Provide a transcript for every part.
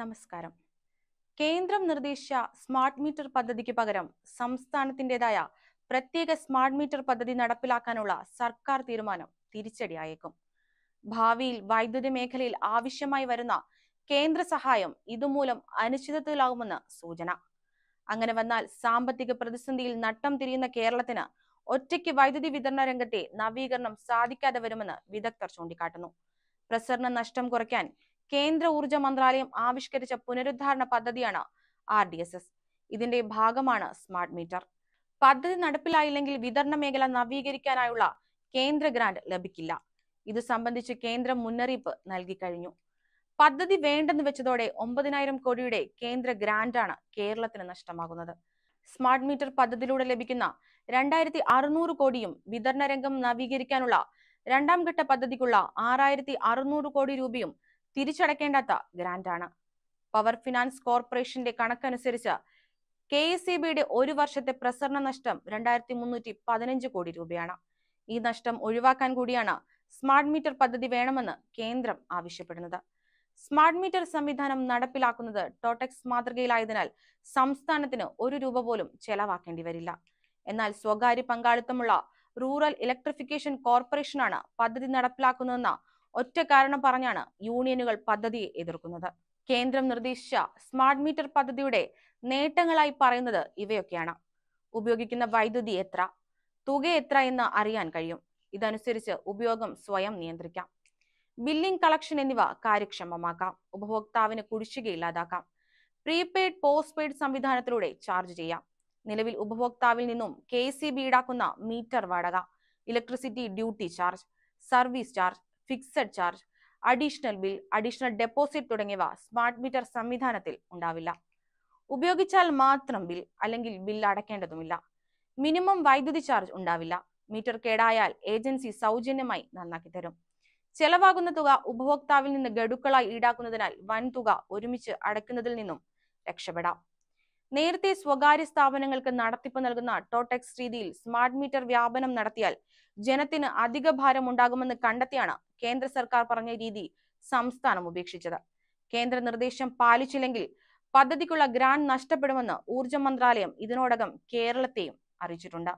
നമസ്കാരം കേന്ദ്രം നിർദ്ദേശിച്ച സ്മാർട്ട് മീറ്റർ പദ്ധതിക്ക് പകരം സംസ്ഥാനത്തിൻ്റെതായ പ്രത്യേക സ്മാർട്ട് മീറ്റർ പദ്ധതി നടപ്പിലാക്കാനുള്ള സർക്കാർ തീരുമാനം തിരിച്ചടിയായേക്കും ഭാവിയിൽ വൈദ്യുതി മേഖലയിൽ ആവശ്യമായി വരുന്ന കേന്ദ്ര സഹായം ഇതുമൂലം അനിശ്ചിതത്വത്തിലാകുമെന്ന് സൂചന അങ്ങനെ വന്നാൽ സാമ്പത്തിക പ്രതിസന്ധിയിൽ നട്ടം തിരിയുന്ന കേരളത്തിന് ഒറ്റയ്ക്ക് വൈദ്യുതി വിതരണ രംഗത്തെ നവീകരണം സാധിക്കാതെ വരുമെന്ന് വിദഗ്ധർ ചൂണ്ടിക്കാട്ടുന്നു പ്രസരണ നഷ്ടം കുറയ്ക്കാൻ കേന്ദ്ര ഊർജ മന്ത്രാലയം ആവിഷ്കരിച്ച പുനരുദ്ധാരണ പദ്ധതിയാണ് ആർ ഡി എസ് എസ് ഇതിന്റെ ഭാഗമാണ് സ്മാർട്ട് മീറ്റർ പദ്ധതി നടപ്പിലായില്ലെങ്കിൽ വിതരണ മേഖല നവീകരിക്കാനായുള്ള കേന്ദ്ര ഗ്രാന്റ് ലഭിക്കില്ല ഇത് സംബന്ധിച്ച് കേന്ദ്രം മുന്നറിയിപ്പ് നൽകി കഴിഞ്ഞു പദ്ധതി വേണ്ടെന്ന് വെച്ചതോടെ ഒമ്പതിനായിരം കോടിയുടെ കേന്ദ്ര ഗ്രാന്റാണ് കേരളത്തിന് നഷ്ടമാകുന്നത് സ്മാർട്ട് മീറ്റർ പദ്ധതിയിലൂടെ ലഭിക്കുന്ന രണ്ടായിരത്തി അറുന്നൂറ് കോടിയും വിതരണ രംഗം നവീകരിക്കാനുള്ള രണ്ടാം ഘട്ട പദ്ധതിക്കുള്ള ആറായിരത്തി അറുന്നൂറ് കോടി രൂപയും തിരിച്ചടയ്ക്കേണ്ടാത്ത ഗ്രാന്റാണ് പവർ ഫിനാൻസ് കോർപ്പറേഷന്റെ കണക്കനുസരിച്ച് കെ എസ് സി ബിയുടെ ഒരു വർഷത്തെ പ്രസരണ നഷ്ടം രണ്ടായിരത്തി മുന്നൂറ്റി പതിനഞ്ച് കോടി രൂപയാണ് ഈ നഷ്ടം ഒഴിവാക്കാൻ കൂടിയാണ് സ്മാർട്ട് മീറ്റർ പദ്ധതി വേണമെന്ന് കേന്ദ്രം ആവശ്യപ്പെടുന്നത് സ്മാർട്ട് മീറ്റർ സംവിധാനം നടപ്പിലാക്കുന്നത് ടോടെക്സ് മാതൃകയിലായതിനാൽ സംസ്ഥാനത്തിന് ഒരു രൂപ പോലും ചെലവാക്കേണ്ടി വരില്ല എന്നാൽ സ്വകാര്യ പങ്കാളിത്തമുള്ള റൂറൽ ഇലക്ട്രിഫിക്കേഷൻ കോർപ്പറേഷനാണ് പദ്ധതി നടപ്പിലാക്കുന്നതെന്ന ഒറ്റ കാരണം പറഞ്ഞാണ് യൂണിയനുകൾ പദ്ധതിയെ എതിർക്കുന്നത് കേന്ദ്രം നിർദ്ദേശിച്ച സ്മാർട്ട് മീറ്റർ പദ്ധതിയുടെ നേട്ടങ്ങളായി പറയുന്നത് ഇവയൊക്കെയാണ് ഉപയോഗിക്കുന്ന വൈദ്യുതി എത്ര തുക എത്ര എന്ന് അറിയാൻ കഴിയും ഇതനുസരിച്ച് ഉപയോഗം സ്വയം നിയന്ത്രിക്കാം ബില്ലിംഗ് കളക്ഷൻ എന്നിവ കാര്യക്ഷമമാക്കാം ഉപഭോക്താവിന് ഇല്ലാതാക്കാം പ്രീപെയ്ഡ് പോസ്റ്റ് പെയ്ഡ് സംവിധാനത്തിലൂടെ ചാർജ് ചെയ്യാം നിലവിൽ ഉപഭോക്താവിൽ നിന്നും കെ സി ബി ഈടാക്കുന്ന മീറ്റർ വാടക electricity duty charge service charge fixed charge additional bill additional deposit തുടങ്ങിയവ സ്മാർട്ട് മീറ്റർ സംവിധാനത്തിൽ ഉണ്ടാവില്ല ഉപയോഗിച്ചാൽ മാത്രം ബിൽ അല്ലെങ്കിൽ ബിൽ അടയ്ക്കേണ്ടതുമില്ല മിനിമം വൈദ്യുതി ചാർജ് ഉണ്ടാവില്ല മീറ്റർ കേടായാൽ ഏജൻസി സൗജന്യമായി നന്നാക്കി തരും ചെലവാകുന്ന തുക ഉപഭോക്താവിൽ നിന്ന് ഗഡുക്കളായി ഈടാക്കുന്നതിനാൽ വൻ തുക ഒരുമിച്ച് അടയ്ക്കുന്നതിൽ നിന്നും രക്ഷപ്പെടാം നേരത്തെ സ്വകാര്യ സ്ഥാപനങ്ങൾക്ക് നടത്തിപ്പ് നൽകുന്ന ടോടെക്സ് രീതിയിൽ സ്മാർട്ട് മീറ്റർ വ്യാപനം നടത്തിയാൽ ജനത്തിന് അധിക ഭാരം ഉണ്ടാകുമെന്ന് കണ്ടെത്തിയാണ് കേന്ദ്ര സർക്കാർ പറഞ്ഞ രീതി സംസ്ഥാനം ഉപേക്ഷിച്ചത് കേന്ദ്ര നിർദ്ദേശം പാലിച്ചില്ലെങ്കിൽ പദ്ധതിക്കുള്ള ഗ്രാന്റ് നഷ്ടപ്പെടുമെന്ന് ഊർജ മന്ത്രാലയം ഇതിനോടകം കേരളത്തെയും അറിയിച്ചിട്ടുണ്ട്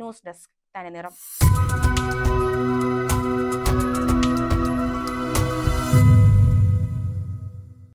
ന്യൂസ് ഡെസ്ക് തന്നെ നിറം